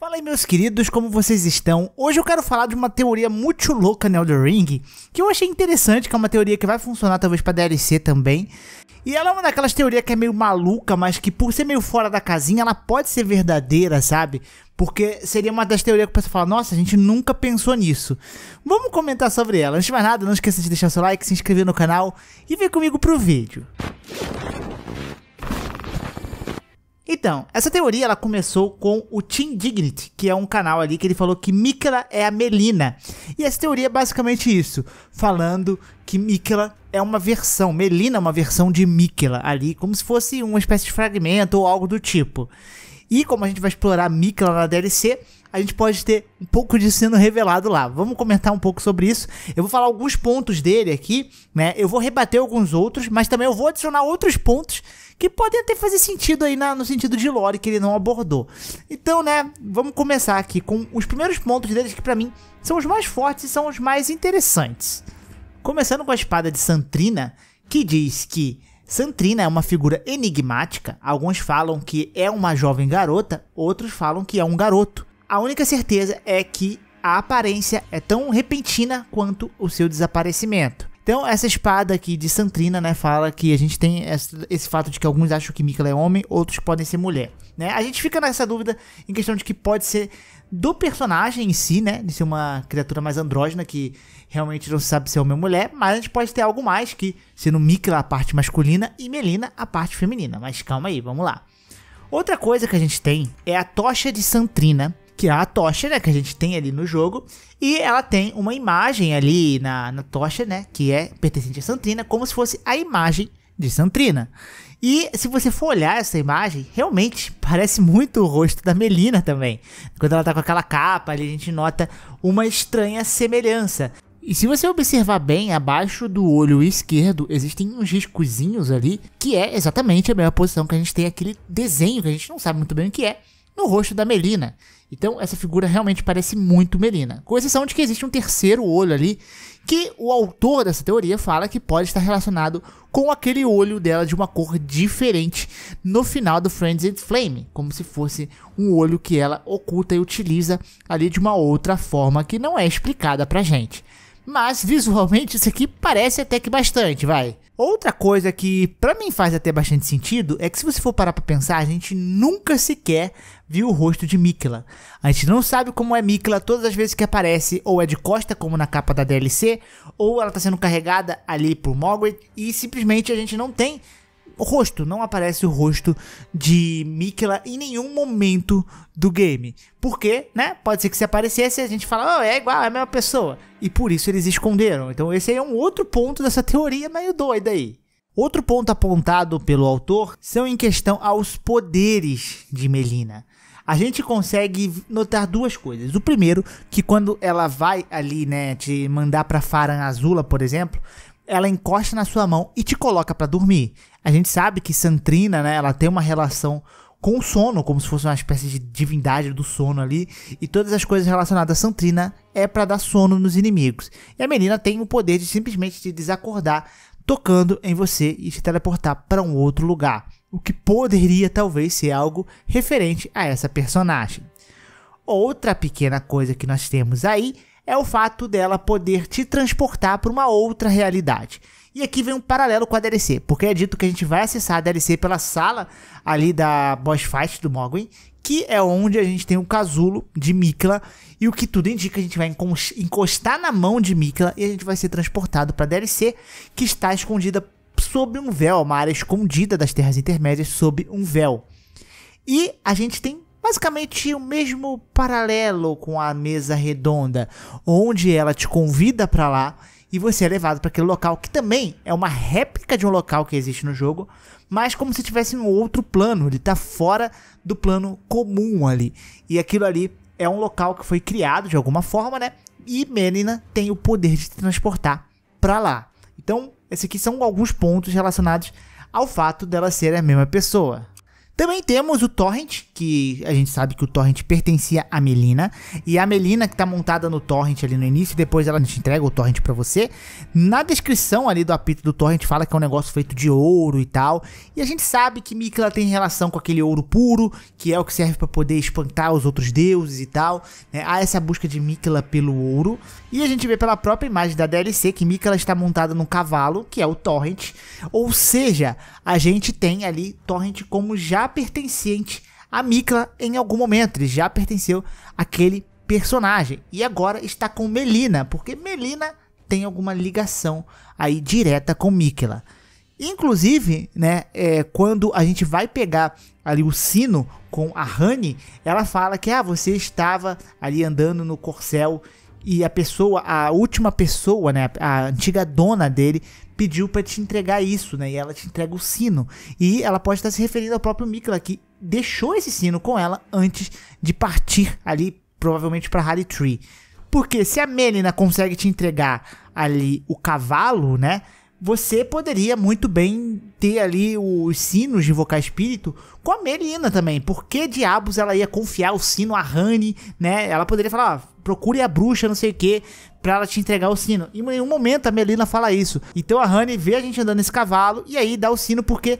Fala aí, meus queridos, como vocês estão? Hoje eu quero falar de uma teoria muito louca no Elder Ring, que eu achei interessante, que é uma teoria que vai funcionar talvez para DLC também. E ela é uma daquelas teorias que é meio maluca, mas que por ser meio fora da casinha, ela pode ser verdadeira, sabe? Porque seria uma das teorias que o pessoal fala, nossa, a gente nunca pensou nisso. Vamos comentar sobre ela. Antes de mais nada, não esqueça de deixar seu like, se inscrever no canal e vem comigo pro vídeo. Então, essa teoria ela começou com o Tim Dignity, que é um canal ali que ele falou que Mikela é a Melina. E essa teoria é basicamente isso, falando que Mikela é uma versão, Melina é uma versão de Mikela ali, como se fosse uma espécie de fragmento ou algo do tipo. E como a gente vai explorar Mikela na DLC, a gente pode ter um pouco de sendo revelado lá. Vamos comentar um pouco sobre isso. Eu vou falar alguns pontos dele aqui, né? Eu vou rebater alguns outros, mas também eu vou adicionar outros pontos que podem até fazer sentido aí na, no sentido de lore que ele não abordou. Então, né, vamos começar aqui com os primeiros pontos deles que para mim são os mais fortes e são os mais interessantes. Começando com a espada de Santrina, que diz que Santrina é uma figura enigmática. Alguns falam que é uma jovem garota, outros falam que é um garoto. A única certeza é que a aparência é tão repentina quanto o seu desaparecimento. Então, essa espada aqui de Santrina, né, fala que a gente tem esse fato de que alguns acham que Mikla é homem, outros podem ser mulher, né? A gente fica nessa dúvida em questão de que pode ser do personagem em si, né, de ser uma criatura mais andrógena que realmente não sabe se é homem ou mulher, mas a gente pode ter algo mais que sendo Mikla a parte masculina e Melina a parte feminina. Mas calma aí, vamos lá. Outra coisa que a gente tem é a tocha de Santrina, que é a tocha, né, que a gente tem ali no jogo, e ela tem uma imagem ali na, na tocha, né, que é pertencente a Santrina, como se fosse a imagem de Santrina. E se você for olhar essa imagem, realmente parece muito o rosto da Melina também. Quando ela tá com aquela capa ali, a gente nota uma estranha semelhança. E se você observar bem, abaixo do olho esquerdo existem uns riscozinhos ali, que é exatamente a mesma posição que a gente tem aquele desenho que a gente não sabe muito bem o que é no rosto da Melina. Então, essa figura realmente parece muito Melina. Com exceção de que existe um terceiro olho ali, que o autor dessa teoria fala que pode estar relacionado com aquele olho dela de uma cor diferente no final do Friends Frenzied Flame, como se fosse um olho que ela oculta e utiliza ali de uma outra forma que não é explicada pra gente mas visualmente isso aqui parece até que bastante, vai. Outra coisa que para mim faz até bastante sentido é que se você for parar para pensar, a gente nunca sequer viu o rosto de Mikla. A gente não sabe como é Mikla todas as vezes que aparece, ou é de costa como na capa da DLC, ou ela tá sendo carregada ali por Mogwai e simplesmente a gente não tem rosto, não aparece o rosto de Mikela em nenhum momento do game. Porque, né? Pode ser que se aparecesse a gente fala, oh, é igual, é a mesma pessoa. E por isso eles esconderam. Então esse aí é um outro ponto dessa teoria meio doida aí. Outro ponto apontado pelo autor são em questão aos poderes de Melina. A gente consegue notar duas coisas. O primeiro, que quando ela vai ali, né, te mandar para Faran Azula, por exemplo, ela encosta na sua mão e te coloca para dormir. A gente sabe que Santrina, né, ela tem uma relação com o sono, como se fosse uma espécie de divindade do sono ali, e todas as coisas relacionadas a Santrina é para dar sono nos inimigos. E a menina tem o poder de simplesmente te desacordar tocando em você e te teleportar para um outro lugar, o que poderia talvez ser algo referente a essa personagem. Outra pequena coisa que nós temos aí é o fato dela poder te transportar para uma outra realidade. E aqui vem um paralelo com a DLC, porque é dito que a gente vai acessar a DLC pela sala ali da boss fight do Morgan, que é onde a gente tem o um casulo de Mikla, e o que tudo indica a gente vai encostar na mão de Mikla e a gente vai ser transportado para a DLC, que está escondida sob um véu, uma área escondida das terras intermédias sob um véu. E a gente tem basicamente o mesmo paralelo com a mesa redonda, onde ela te convida para lá e você é levado para aquele local que também é uma réplica de um local que existe no jogo, mas como se tivesse um outro plano, ele tá fora do plano comum ali. E aquilo ali é um local que foi criado de alguma forma, né? E Menina tem o poder de transportar para lá. Então, esses aqui são alguns pontos relacionados ao fato dela ser a mesma pessoa. Também temos o Torrent, que a gente sabe que o torrent pertencia a Melina, e a Melina que tá montada no torrent ali no início, depois ela te entrega o torrent para você. Na descrição ali do apito do torrent fala que é um negócio feito de ouro e tal, e a gente sabe que Mikla tem relação com aquele ouro puro, que é o que serve para poder espantar os outros deuses e tal, né? Há essa busca de Mikla pelo ouro, e a gente vê pela própria imagem da DLC que Mikla está montada num cavalo, que é o torrent, ou seja, a gente tem ali torrent como já pertencente a Mikla em algum momento. Ele já pertenceu àquele personagem. E agora está com Melina, porque Melina tem alguma ligação aí direta com Mikla. Inclusive, né, é, quando a gente vai pegar ali o sino com a Honey, ela fala que ah, você estava ali andando no corcel e a pessoa, a última pessoa, né, a antiga dona dele pediu para te entregar isso, né? E ela te entrega o sino. E ela pode estar se referindo ao próprio Mikla que deixou esse sino com ela antes de partir ali, provavelmente para Harry Tree. Porque se a Melina consegue te entregar ali o cavalo, né? Você poderia muito bem ter ali os sinos de invocar espírito com a Melina também. Por que diabos ela ia confiar o sino a Rani, né? Ela poderia falar, ó, ah, procure a bruxa, não sei o que, pra ela te entregar o sino. Em nenhum momento a Melina fala isso. Então a Rani vê a gente andando nesse cavalo e aí dá o sino porque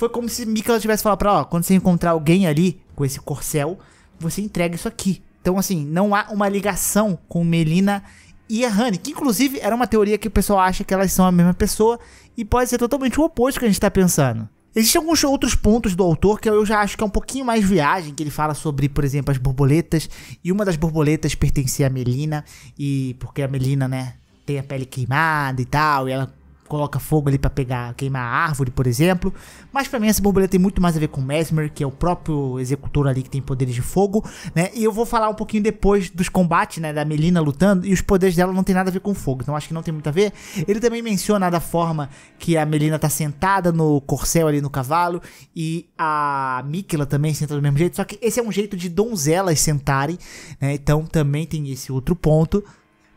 foi como se Mikela tivesse falado pra ela, ó, quando você encontrar alguém ali com esse corcel, você entrega isso aqui. Então, assim, não há uma ligação com Melina e a Honey, que inclusive era uma teoria que o pessoal acha que elas são a mesma pessoa e pode ser totalmente o oposto que a gente está pensando. Existem alguns outros pontos do autor que eu já acho que é um pouquinho mais viagem, que ele fala sobre, por exemplo, as borboletas, e uma das borboletas pertencia a Melina, e porque a Melina, né, tem a pele queimada e tal, e ela coloca fogo ali para pegar, queimar a árvore, por exemplo. Mas para mim essa borboleta tem muito mais a ver com Mesmer, que é o próprio executor ali que tem poderes de fogo, né? E eu vou falar um pouquinho depois dos combates, né, da Melina lutando e os poderes dela não tem nada a ver com fogo, então acho que não tem muito a ver. Ele também menciona da forma que a Melina tá sentada no corcel ali no cavalo e a Mikla também senta do mesmo jeito, só que esse é um jeito de donzelas sentarem, né? Então também tem esse outro ponto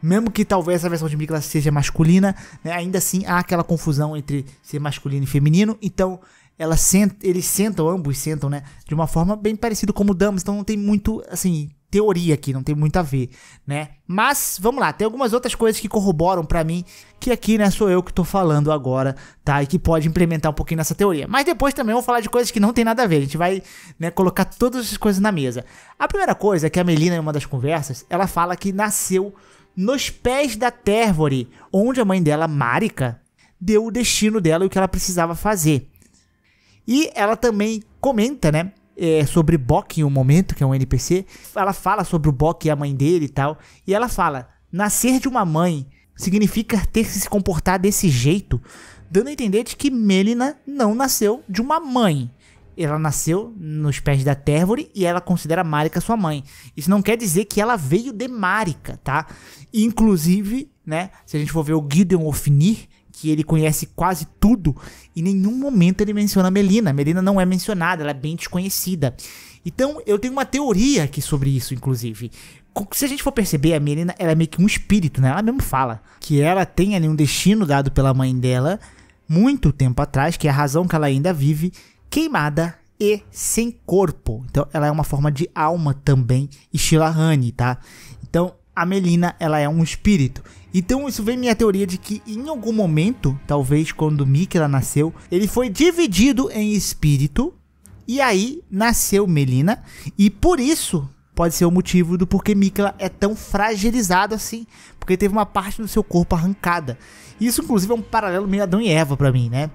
mesmo que talvez a versão de Miklas seja masculina, né, ainda assim há aquela confusão entre ser masculino e feminino, então ela senta, eles sentam, ambos sentam, né, de uma forma bem parecida como o Damas, então não tem muito, assim, teoria aqui, não tem muito a ver, né? Mas vamos lá, tem algumas outras coisas que corroboram para mim que aqui, né, sou eu que tô falando agora, tá? E que pode implementar um pouquinho nessa teoria. Mas depois também vou falar de coisas que não tem nada a ver. A gente vai, né, colocar todas as coisas na mesa. A primeira coisa é que a Melina em uma das conversas, ela fala que nasceu nos pés da Tervore, onde a mãe dela, Marika, deu o destino dela e o que ela precisava fazer. E ela também comenta, né? É, sobre Bok em um momento, que é um NPC. Ela fala sobre o Bok e a mãe dele e tal. E ela fala: nascer de uma mãe significa ter que se comportar desse jeito, dando a entender de que Melina não nasceu de uma mãe ela nasceu nos pés da Tervore e ela considera Marika sua mãe. Isso não quer dizer que ela veio de Marika, tá? Inclusive, né, se a gente for ver o Gideon Ofnir, que ele conhece quase tudo, em nenhum momento ele menciona Melina. Melina não é mencionada, ela é bem desconhecida. Então, eu tenho uma teoria aqui sobre isso, inclusive. Se a gente for perceber, a Melina ela é meio que um espírito, né? Ela mesmo fala que ela tem ali um destino dado pela mãe dela muito tempo atrás, que é a razão que ela ainda vive queimada e sem corpo. Então ela é uma forma de alma também, estilo Honey, tá? Então a Melina, ela é um espírito. Então isso vem minha teoria de que em algum momento, talvez quando Mikela nasceu, ele foi dividido em espírito e aí nasceu Melina e por isso pode ser o motivo do porquê Mikela é tão fragilizado assim, porque teve uma parte do seu corpo arrancada. Isso inclusive é um paralelo meio Adão e Eva para mim, né?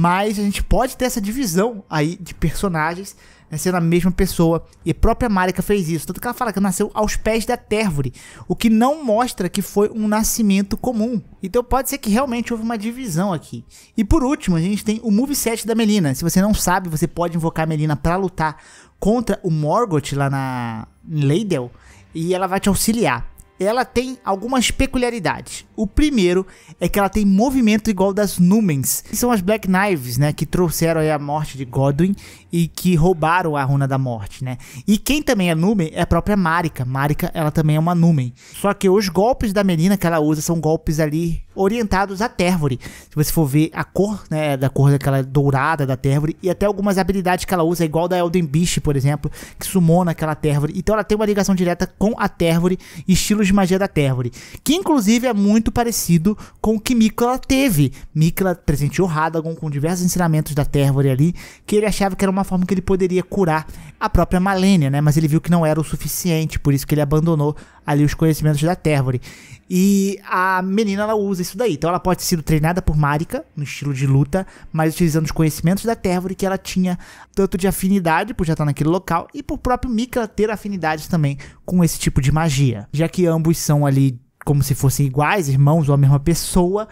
mas a gente pode ter essa divisão aí de personagens né, sendo a mesma pessoa. E a própria Marika fez isso. Tanto que ela fala que nasceu aos pés da Tervore, o que não mostra que foi um nascimento comum. Então pode ser que realmente houve uma divisão aqui. E por último, a gente tem o moveset da Melina. Se você não sabe, você pode invocar a Melina para lutar contra o Morgoth lá na Leidel e ela vai te auxiliar. Ela tem algumas peculiaridades. O primeiro é que ela tem movimento igual das Numens, que são as Black Knives, né, que trouxeram a morte de Godwin e que roubaram a Runa da Morte, né? E quem também é Numen é a própria Marika. Marika, ela também é uma Numen. Só que os golpes da Melina que ela usa são golpes ali orientados à Tervore. Se você for ver a cor, né, é da cor daquela dourada da Tervore e até algumas habilidades que ela usa, igual da Elden Beast, por exemplo, que sumona aquela Tervore. Então ela tem uma ligação direta com a Tervore, estilos de magia da Tervore, que inclusive é muito muito parecido com o que Mikla teve. Mikla presenteou Radagon com diversos ensinamentos da Tervore ali, que ele achava que era uma forma que ele poderia curar a própria Malenia, né? Mas ele viu que não era o suficiente, por isso que ele abandonou ali os conhecimentos da Tervore. E a menina ela usa isso daí. Então ela pode ter sido treinada por Marika no estilo de luta, mas utilizando os conhecimentos da Tervore que ela tinha tanto de afinidade por já estar naquele local e por próprio Mikla ter afinidades também com esse tipo de magia, já que ambos são ali como se fossem iguais, irmãos ou a mesma pessoa,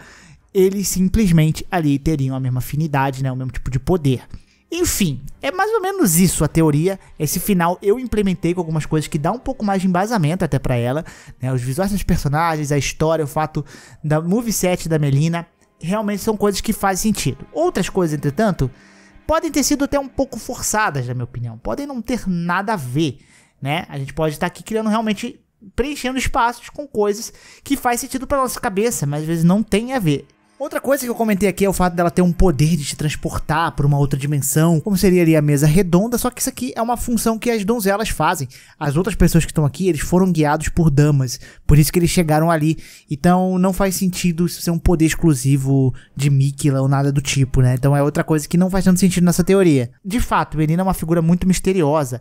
eles simplesmente ali teriam a mesma afinidade, né, o mesmo tipo de poder. Enfim, é mais ou menos isso a teoria. Esse final eu implementei com algumas coisas que dá um pouco mais de embasamento até para ela, né? Os visuais dos personagens, a história, o fato da moveset da Melina, realmente são coisas que fazem sentido. Outras coisas, entretanto, podem ter sido até um pouco forçadas, na minha opinião. Podem não ter nada a ver, né? A gente pode estar aqui criando realmente preenchendo espaços com coisas que faz sentido para nossa cabeça, mas às vezes não tem a ver. Outra coisa que eu comentei aqui é o fato dela ter um poder de te transportar para uma outra dimensão, como seria ali a mesa redonda, só que isso aqui é uma função que as donzelas fazem. As outras pessoas que estão aqui, eles foram guiados por damas, por isso que eles chegaram ali. Então não faz sentido isso ser um poder exclusivo de Mikila ou nada do tipo, né? Então é outra coisa que não faz tanto sentido nessa teoria. De fato, Belina é uma figura muito misteriosa.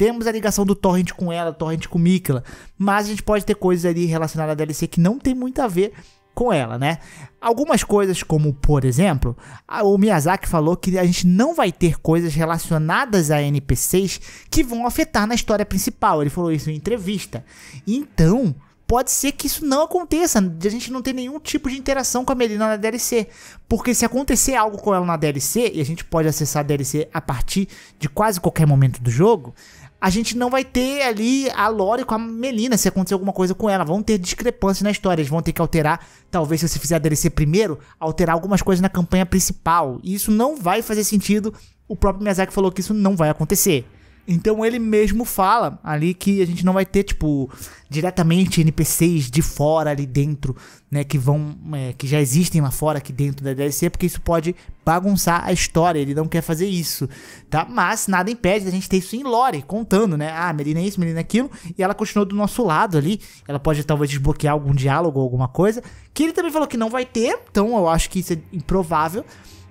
Temos a ligação do Torrent com ela, Torrent com Mikla, mas a gente pode ter coisas ali relacionadas à DLC que não tem muito a ver com ela, né? Algumas coisas, como por exemplo, o Miyazaki falou que a gente não vai ter coisas relacionadas a NPCs que vão afetar na história principal. Ele falou isso em entrevista. Então, pode ser que isso não aconteça, de a gente não ter nenhum tipo de interação com a Melina na DLC. Porque se acontecer algo com ela na DLC, e a gente pode acessar a DLC a partir de quase qualquer momento do jogo, a gente não vai ter ali a Lore com a Melina se acontecer alguma coisa com ela. Vão ter discrepâncias na história. Eles vão ter que alterar, talvez se você fizer a DLC primeiro, alterar algumas coisas na campanha principal. E isso não vai fazer sentido. O próprio Miyazaki falou que isso não vai acontecer. Então ele mesmo fala ali que a gente não vai ter, tipo, diretamente NPCs de fora ali dentro, né? Que vão. É, que já existem lá fora aqui dentro da DLC, porque isso pode bagunçar a história. Ele não quer fazer isso, tá? Mas nada impede da gente ter isso em lore, contando, né? Ah, Melina é isso, Melina é aquilo. E ela continuou do nosso lado ali. Ela pode talvez desbloquear algum diálogo, ou alguma coisa. Que ele também falou que não vai ter, então eu acho que isso é improvável.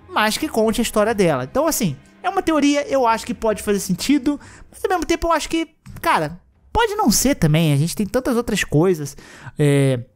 Mas que conte a história dela. Então, assim, é uma teoria, eu acho que pode fazer sentido, mas ao mesmo tempo eu acho que, cara, pode não ser também. A gente tem tantas outras coisas. É,